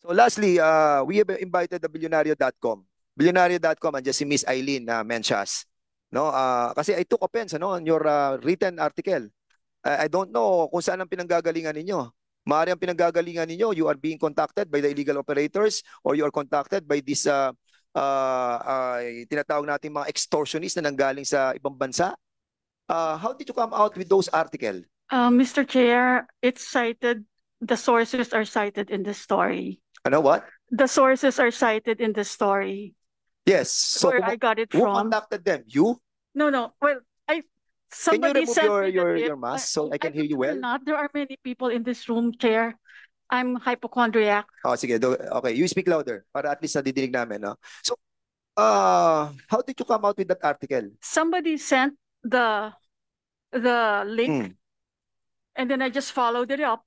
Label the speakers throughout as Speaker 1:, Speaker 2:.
Speaker 1: So lastly, uh, we have invited the billionario.com. Billionario.com and just si Miss Eileen na uh, Menchas. No, uh, kasi I took offense no, on your uh, written article. Uh, I don't know kung saan ang pinanggagalingan ninyo. Maari ang pinanggagalingan ninyo, you are being contacted by the illegal operators or you are contacted by this uh, uh, uh, tinatawag natin mga extortionists na nanggaling sa ibang bansa. Uh, how did you come out with those article?
Speaker 2: Uh, Mr. Chair, it's cited, the sources are cited in the story. know what? The sources are cited in the story.
Speaker 1: Yes. So where I got it who from. Who conducted them? You?
Speaker 2: No, no. Well, I somebody can you remove sent your, me your, your
Speaker 1: mask so I can I hear you well?
Speaker 2: Not. There are many people in this room, Chair. I'm hypochondriac.
Speaker 1: Oh, sige. Okay, you speak louder para at least nadidinig namin. No? So, uh, how did you come out with that article?
Speaker 2: Somebody sent the the link hmm. and then I just followed it up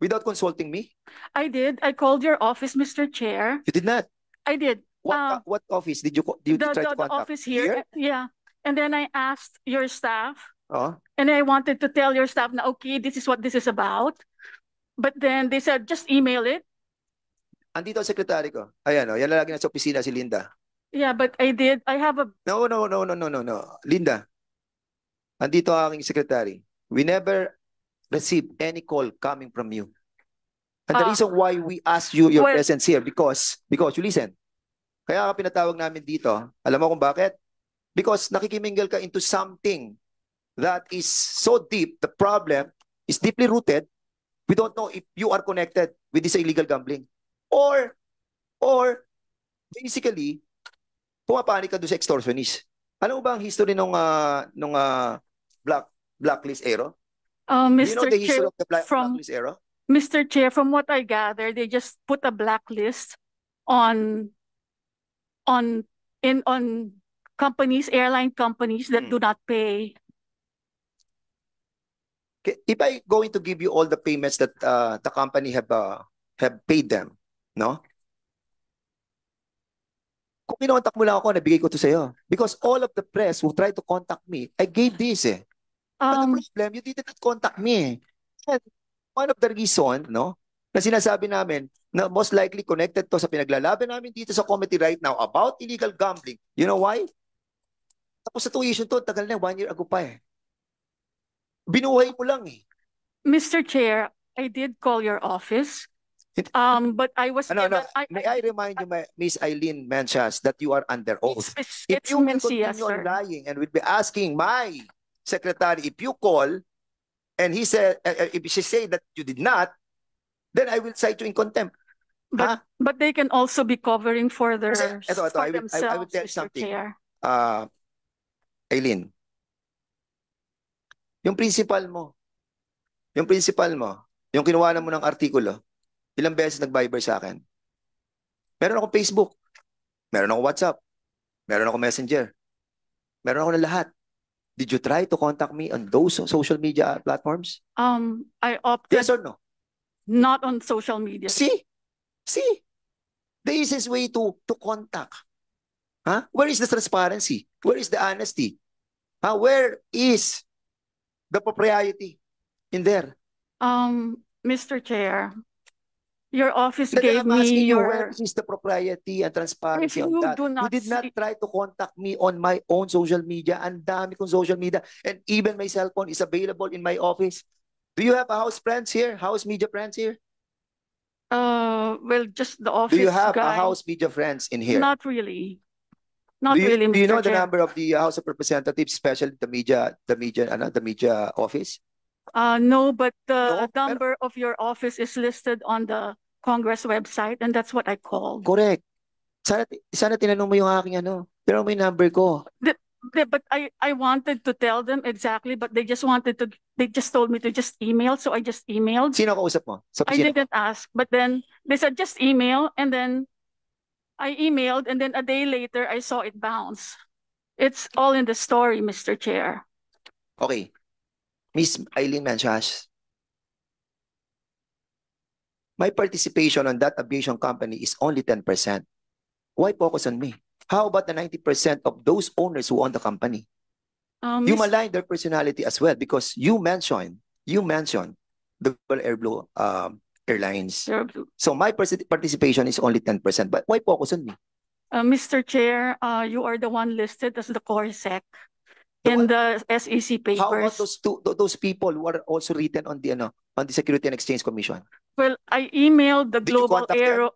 Speaker 2: without consulting me? I did. I called your office, Mr. Chair. You did not? I did. What, um, uh, what office did you, did you the, try the, to contact? The office here. here? Yeah. And then I asked your staff. Oh. And I wanted to tell your staff, na, okay, this is what this is about. But then they said, just email it.
Speaker 1: Andito ang sekretary ko. Ayan, oh, yan lagi na opisina si Linda.
Speaker 2: Yeah, but I did. I
Speaker 1: have a... No, no, no, no, no, no, no. Linda, andito ang aking secretary. We never receive any call coming from you. And ah. the reason why we ask you your well, presence here because because you listen. Kaya ka pinatawag namin dito. Alam mo kung bakit? Because nakikimingle ka into something that is so deep, the problem is deeply rooted. We don't know if you are connected with this illegal gambling. Or, or, basically, pumapanik ka doon sa extortionist. Ano ba ang history nung, uh, nung, uh, black, blacklist era?
Speaker 2: Uh, Mr. You know the Chair,
Speaker 1: from, era?
Speaker 2: Mr. Chair, from what I gather, they just put a blacklist on on in on companies, airline companies that hmm. do not pay.
Speaker 1: If I going to give you all the payments that uh, the company have uh, have paid them, no? Kung mo lang ako, nabigay ko to sa'yo. Because all of the press who tried to contact me, I gave this eh. Um, the problem, you did not contact me. Eh. And one of the reason, no, na sinasabi namin na most likely connected to sa pinaglalaban namin dito sa committee right now about illegal gambling. You know why? Tapos sa tuition to, tagal na, one year ago pa eh. Binuhay
Speaker 2: mo lang eh. Mr. Chair, I did call your office. Um, but I was. No, no. I, May I remind I, you,
Speaker 1: Miss Eileen Manchas, that you are under oath. It's, it's, if you will continue lying and will be asking my secretary, if you call and he said, uh, if she say that you did not, then I will cite you in contempt.
Speaker 2: But, huh? but they can also be covering for their Kasi, ito, ito, for I will, themselves. I, I will tell you something.
Speaker 1: Uh, Aileen, yung principal mo, yung principal mo, yung kinuwanan mo ng artikulo, ilang beses nag-viber sa akin. Meron ako Facebook. Meron ako WhatsApp. Meron ako Messenger. Meron ako ng lahat. Did you try to contact me on those social media platforms?
Speaker 2: Um, I opted Yes or no? not on social media. See?
Speaker 1: See? The easiest way to to contact. Huh? Where is the transparency? Where is the honesty? Huh? Where is the propriety in
Speaker 2: there? Um, Mr. Chair, Your office gave me your.
Speaker 1: is the propriety and transparency If on you that? do you not did not
Speaker 2: see- try to contact
Speaker 1: me on my own social media. Ang dami kong social media. And even my cell phone is available in my office. Do you have house friends here? House media friends here?
Speaker 2: Uh, well, just the office Do you have a house
Speaker 1: media friends in here?
Speaker 2: Not really. Not do you, really, do you know the number
Speaker 1: of the House of Representatives, especially the media, the media, ano, the media office?
Speaker 2: Uh, no, but the no, number pero... of your office is listed on the Congress website and that's what I called. Correct. Sana, sana tinanong mo yung aking ano. Tinanong mo number ko. The, the, but I, I wanted to tell them exactly but they just wanted to, they just told me to just email so I just emailed. Sino kausap mo? Sa I didn't ask but then they said just email and then I emailed and then a day later I saw it bounce. It's all in the story, Mr. Chair. Okay. Miss
Speaker 1: Eileen Menchas, my participation on that aviation company is only 10%. Why focus on me? How about the 90% of those owners who own the company?
Speaker 2: Um, you malign
Speaker 1: their personality as well because you mentioned, you mentioned the Airblue um, Airlines. So my participation is only 10%. But why focus on me?
Speaker 2: Uh, Mr. Chair, uh, you are the one listed as the core sec in the SEC papers. How about those two, those people
Speaker 1: who are also written on the ano, on the Security and Exchange Commission?
Speaker 2: Well, I emailed the Did Global you Aero.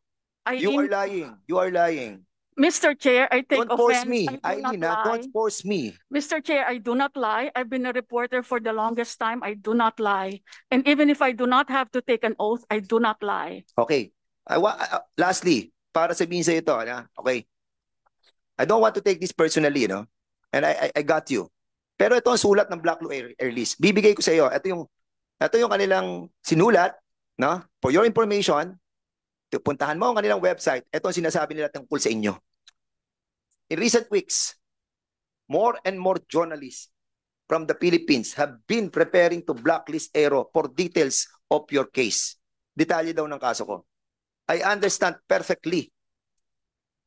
Speaker 2: I you are lying. You are lying. Mr. Chair, I take don't offense. Force me. I, do I mean, don't
Speaker 1: force me.
Speaker 2: Mr. Chair, I do not lie. I've been a reporter for the longest time. I do not lie. And even if I do not have to take an oath, I do not lie.
Speaker 1: Okay. I uh, lastly, para sabihin sa ito, okay. I don't want to take this personally, you know. And I, I, I got you. Pero ito ang sulat ng Black Blue Airlist. Bibigay ko sa iyo. Ito yung, ito yung kanilang sinulat. No? For your information, puntahan mo ang kanilang website. Ito ang sinasabi nila tungkol sa inyo. In recent weeks, more and more journalists from the Philippines have been preparing to blacklist Aero for details of your case. Detalye daw ng kaso ko. I understand perfectly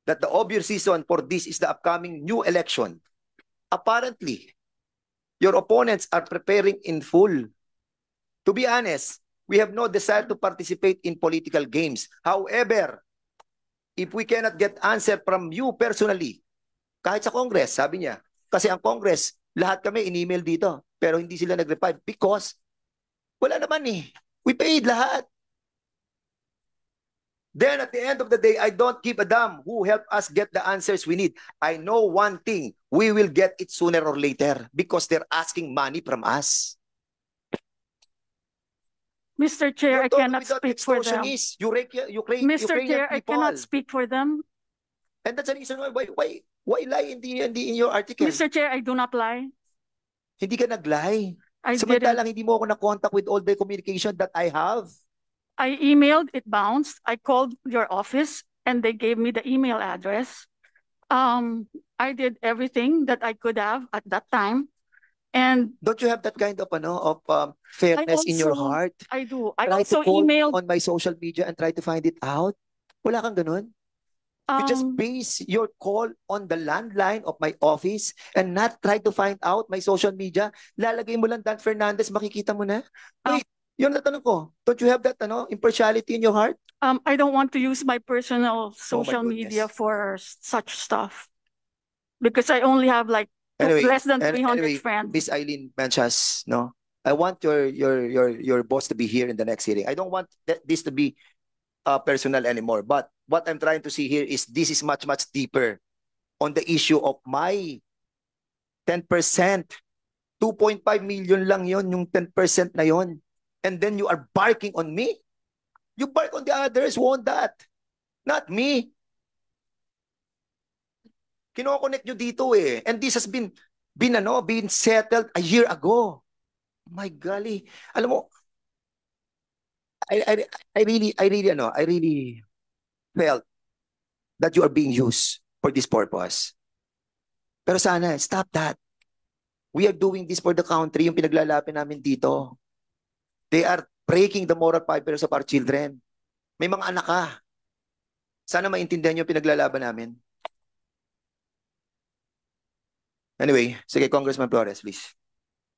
Speaker 1: that the obvious reason for this is the upcoming new election apparently, your opponents are preparing in full. To be honest, we have no desire to participate in political games. However, if we cannot get answer from you personally, kahit sa Congress, sabi niya, kasi ang Congress, lahat kami in-email dito, pero hindi sila nag-reply because wala naman eh. We paid lahat. Then at the end of the day, I don't give a damn who help us get the answers we need. I know one thing, we will get it sooner or later because they're asking money from us.
Speaker 2: Mr. Chair, I cannot speak for them. You, you claim, Mr. Chair, I cannot speak for them. And that's the reason why, why, why, why lie in, the, in, the, in your article? Mr. Chair, I do not lie. Hindi ka
Speaker 1: naglie. I Samantalang didn't. hindi mo ako na-contact with all the communication that I have.
Speaker 2: I emailed, it bounced. I called your office and they gave me the email address. Um, I did everything that I could have at that time. And
Speaker 1: don't you have that kind of, ano, of um, fairness also, in your heart?
Speaker 2: I do. I try also emailed
Speaker 1: on my social media and try to find it out. Wala kang ganun. Um, you just um, base your call on the landline of my office and not try to find out my social media. Lalagay mo lang Dan Fernandez, makikita mo na. Wait, Yun na tanong ko. Don't you have that ano, impartiality in your heart?
Speaker 2: Um, I don't want to use my personal oh social goodness. media for such stuff because I only have like Anyway, less than 300 anyway, friends. Miss Eileen
Speaker 1: Manchas, no? I want your your your your boss to be here in the next hearing. I don't want that, this to be uh, personal anymore. But what I'm trying to see here is this is much much deeper on the issue of my 10%. 2.5 million lang yon yung 10% na yon and then you are barking on me? You bark on the others won't that. Not me. Kinoconnect nyo dito eh. And this has been, been, ano, been settled a year ago. My golly. Alam mo, I, I, I really, I really, ano, I really felt that you are being used for this purpose. Pero sana, stop that. We are doing this for the country, yung pinaglalapin namin dito. They are breaking the moral fiber of our children. May mga anak ka. Sana maintindihan niyo pinaglalaban namin. Anyway, sige, Congressman Flores, please.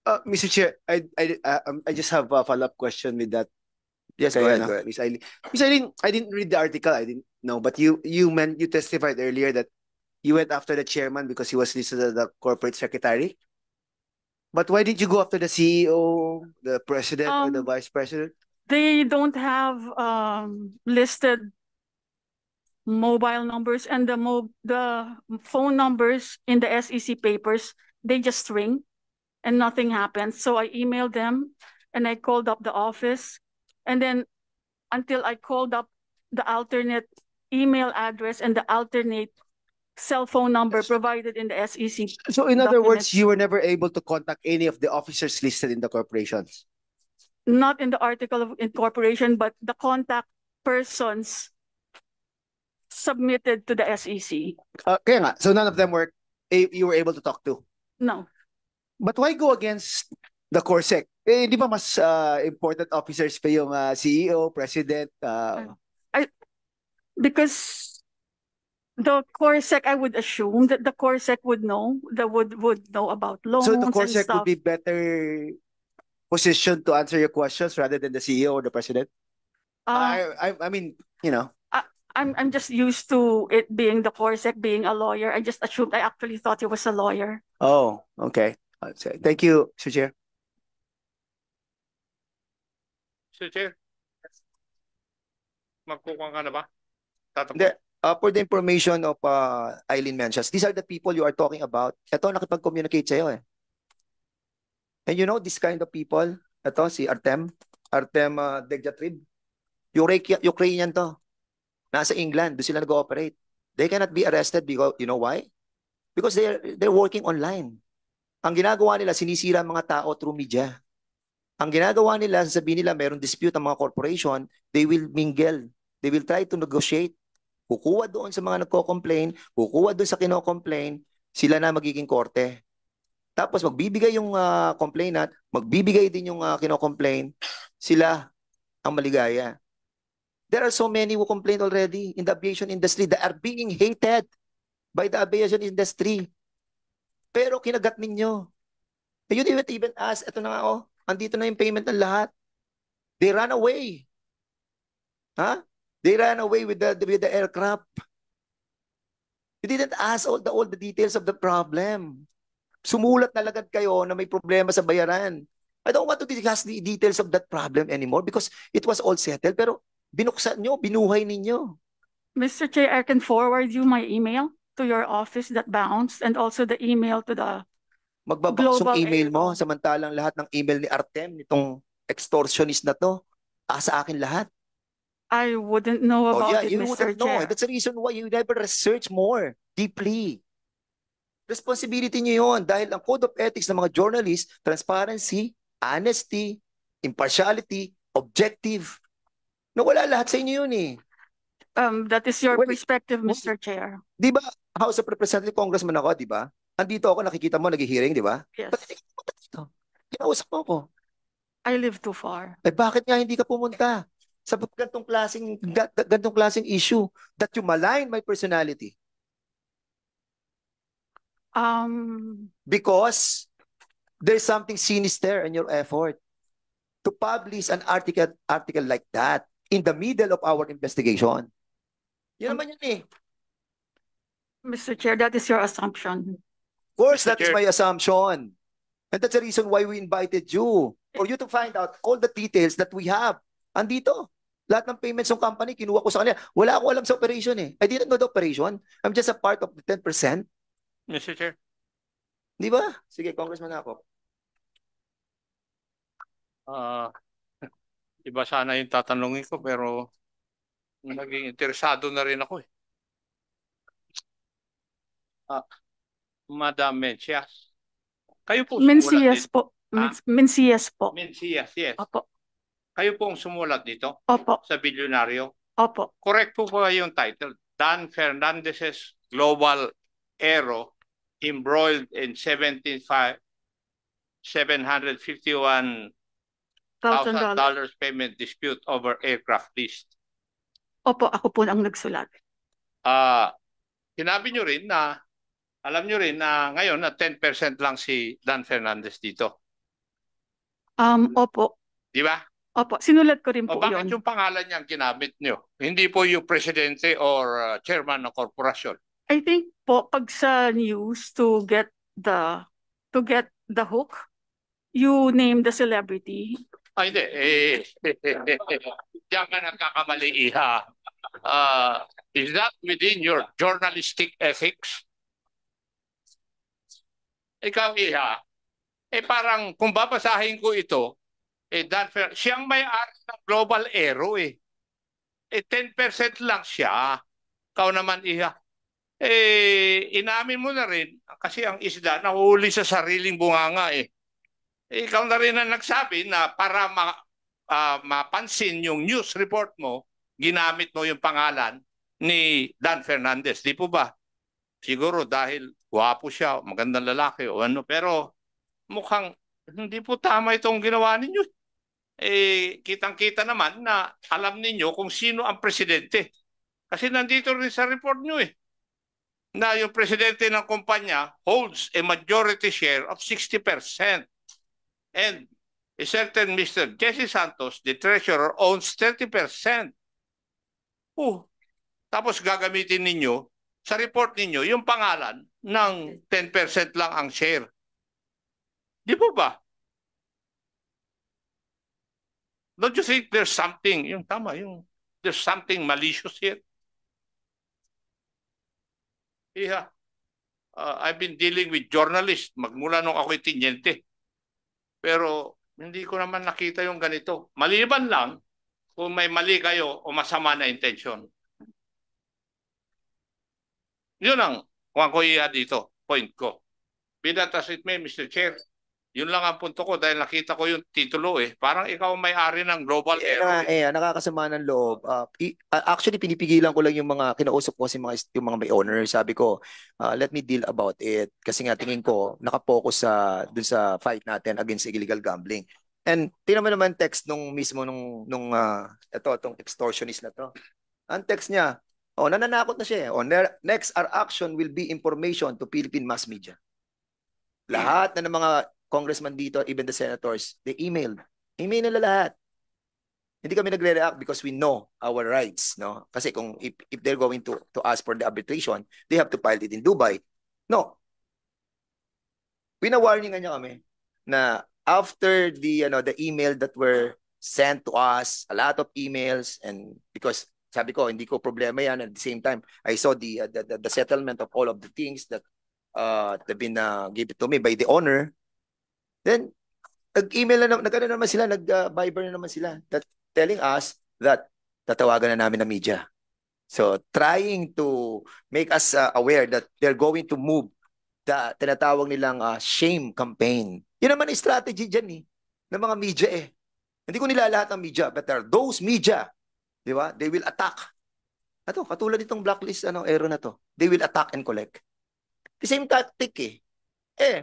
Speaker 1: Uh, Mr. Chair, I, I, uh, um, I just have a follow-up question with that.
Speaker 3: Yes, Kaya go ahead,
Speaker 1: Miss go Eileen. Ms. Eileen, I didn't read the article. I didn't know. But you you meant, you testified earlier that you went after the chairman because he was listed as the corporate secretary. But why didn't you go after the CEO, the president, um, or the um, vice president?
Speaker 2: They don't have um, listed mobile numbers and the mo- the phone numbers in the SEC papers. They just ring, and nothing happens. So I emailed them, and I called up the office, and then until I called up the alternate email address and the alternate cell phone number provided in the SEC. So in other words,
Speaker 1: you were never able to contact any of the officers listed in the corporations?
Speaker 2: Not in the article of incorporation, but the contact persons submitted to the SEC.
Speaker 1: Uh, kaya nga, so none of them were you were able to talk to? No. But why go against the CORSEC? Eh, di ba mas uh, important officers pa yung uh, CEO, president? Uh... I,
Speaker 2: because the Corsec, I would assume that the Corsec would know, that would, would know about loans So the and Corsec would be
Speaker 1: better positioned to answer your questions rather than the CEO or the president?
Speaker 2: Uh, I, I, I mean, you know, I'm, I'm just used to it being the Corsec, being a lawyer. I just assumed, I actually thought he was
Speaker 3: a lawyer.
Speaker 1: oh, okay. Uh, okay, Thank you, Sujir.
Speaker 3: Chair. Chair? Magkukuha ka na ba?
Speaker 1: Tatapos? Uh, for the information of uh, Eileen Mencias, these are the people you are talking about. Ito, nakipag-communicate sa'yo eh. And you know, this kind of people, ito si Artem, Artem uh, ah, Degjatrib, Ukrainian to. Nasa England, doon sila nag-ooperate. They cannot be arrested because, you know why? Because they're, they're working online. Ang ginagawa nila, sinisira mga tao through media. Ang ginagawa nila, sabi nila, mayroong dispute ang mga corporation, they will mingle. They will try to negotiate kukuha doon sa mga nagko-complain, kukuha doon sa kino-complain, sila na magiging korte. Tapos magbibigay yung uh, complainant, magbibigay din yung uh, kino-complain, sila ang maligaya. There are so many who complain already in the aviation industry that are being hated by the aviation industry. Pero kinagat ninyo. You didn't even ask, eto na nga oh, andito na yung payment ng lahat. They run away. Ha? Huh? They ran away with the, with the aircraft. You didn't ask all the, all the details of the problem. Sumulat na lagad kayo na may problema sa bayaran. I don't want to discuss the details of that problem anymore because it was all settled. Pero binuksan nyo, binuhay ninyo.
Speaker 2: Mr. Chair, I can forward you my email to your office that bounced and also the email to the
Speaker 1: Magbabox yung email mo samantalang lahat ng email ni Artem nitong extortionist na to asa ah, akin lahat. I wouldn't know oh, about oh, yeah, it, you Mr. Wouldn't Chair. Know. That's the reason why you never research more deeply. Responsibility niyo yon dahil ang Code of Ethics ng mga journalist, transparency, honesty, impartiality, objective. Nawala lahat sa inyo yun eh.
Speaker 2: Um, that is your well, perspective, Mr. Chair.
Speaker 1: Di ba, House of Representative Congressman ako, di ba? Andito ako, nakikita mo, nag-hearing, di ba?
Speaker 2: Yes. Ba't hindi ka pumunta dito? Kinausap mo ako. I
Speaker 1: live too far. Eh, bakit nga hindi ka pumunta? sa gantong klaseng gantong klaseng issue that you malign my personality?
Speaker 2: Um
Speaker 1: because there's something sinister in your effort to publish an article article like that in the middle of our investigation.
Speaker 2: Yan um, naman yun eh. Mr. Chair, that is your assumption.
Speaker 1: Of course, Mr. that Chair. is my assumption. And that's the reason why we invited you for you to find out all the details that we have. Andito. Lahat ng payments ng company, kinuha ko sa kanila. Wala akong alam sa operation eh. I didn't know the operation. I'm just a part of the 10%.
Speaker 3: Mr. Chair. Di ba? Sige, Congressman ako. Uh, ah, iba sana yung tatanungin ko pero naging interesado na rin ako eh. Ah, Madam Mencias. Kayo po. Mencias
Speaker 2: po. Ah? Mencias po.
Speaker 3: Mencias, yes. Opo. Kayo po ang sumulat dito Opo. sa bilyonaryo. Opo. Correct po po yung title? Dan Fernandez's Global Aero embroiled in 751 dollars payment dispute over aircraft list.
Speaker 2: Opo, ako po ang nagsulat.
Speaker 3: Ah, sinabi niyo rin na, alam niyo rin na ngayon na 10% lang si Dan Fernandez dito. Um, opo. Di ba? Opo, sinulat ko rin po o bakit yun. yung pangalan niyang ginamit niyo? Hindi po yung presidente or uh, chairman ng korporasyon.
Speaker 2: I think po pag sa news to get the to get the hook, you name the celebrity.
Speaker 3: Ay, ah, hindi. Eh, Diyan ka nagkakamali, Iha. Uh, is that within your journalistic ethics? Ikaw, Iha, eh parang kung babasahin ko ito, eh, Dan Fer, siyang may-ari ng Global Aero eh. Eh, 10% lang siya. Kau naman iya. Eh, inamin mo na rin kasi ang isda nahuli sa sariling bunganga eh. eh ikaw na rin ang nagsabi na para ma, uh, mapansin yung news report mo, ginamit mo yung pangalan ni Dan Fernandez. Di po ba? Siguro dahil guwapo siya, magandang lalaki o ano. Pero mukhang hindi po tama itong ginawa ninyo eh, kitang-kita naman na alam ninyo kung sino ang presidente. Kasi nandito rin sa report nyo eh, na yung presidente ng kumpanya holds a majority share of 60%. And a certain Mr. Jesse Santos, the treasurer, owns 30%. Uh, tapos gagamitin ninyo sa report ninyo yung pangalan ng 10% lang ang share. Di po ba? Don't you think there's something, yung tama, yung there's something malicious here? Yeah. Uh, I've been dealing with journalists magmula nung ako'y tinyente. Pero hindi ko naman nakita yung ganito. Maliban lang kung may mali kayo o masama na intention. Yun ang kuwan ko iya dito, point ko. Be that as it may, Mr. Chair, yun lang ang punto ko dahil nakita ko yung titulo eh. Parang ikaw may-ari ng global eh, aero.
Speaker 1: Na, eh, nakakasama ng loob. Uh, actually, pinipigilan ko lang yung mga, kinausap ko kasi mga, yung mga may owner. Sabi ko, uh, let me deal about it. Kasi nga tingin ko, nakapokus sa, dun sa fight natin against illegal gambling. And tingnan naman text nung mismo nung, nung uh, ito, itong extortionist na to. Ang text niya, oh, nananakot na siya eh. Oh, next, our action will be information to Philippine mass media. Lahat na ng mga congressman dito, even the senators, they emailed. Email nila lahat. Hindi kami nagre-react because we know our rights, no? Kasi kung if, if they're going to to ask for the arbitration, they have to file it in Dubai. No. Pina-warningan niya kami na after the you know the email that were sent to us, a lot of emails and because sabi ko hindi ko problema yan at the same time I saw the uh, the, the, the settlement of all of the things that uh, that been uh, given to me by the owner Then, nag-email na, nag-ano naman sila, nag-Viber na naman sila that, telling us that tatawagan na namin na media. So, trying to make us uh, aware that they're going to move the tinatawag nilang uh, shame campaign. Yun naman ang strategy dyan eh, ng mga media eh. Hindi ko nila lahat ng media, but there are those media, di ba? They will attack. Ato, katulad itong blacklist ano, error na to. They will attack and collect. The same tactic eh. Eh,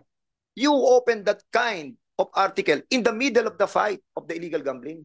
Speaker 1: you open that kind of article in the middle of the fight of the illegal gambling.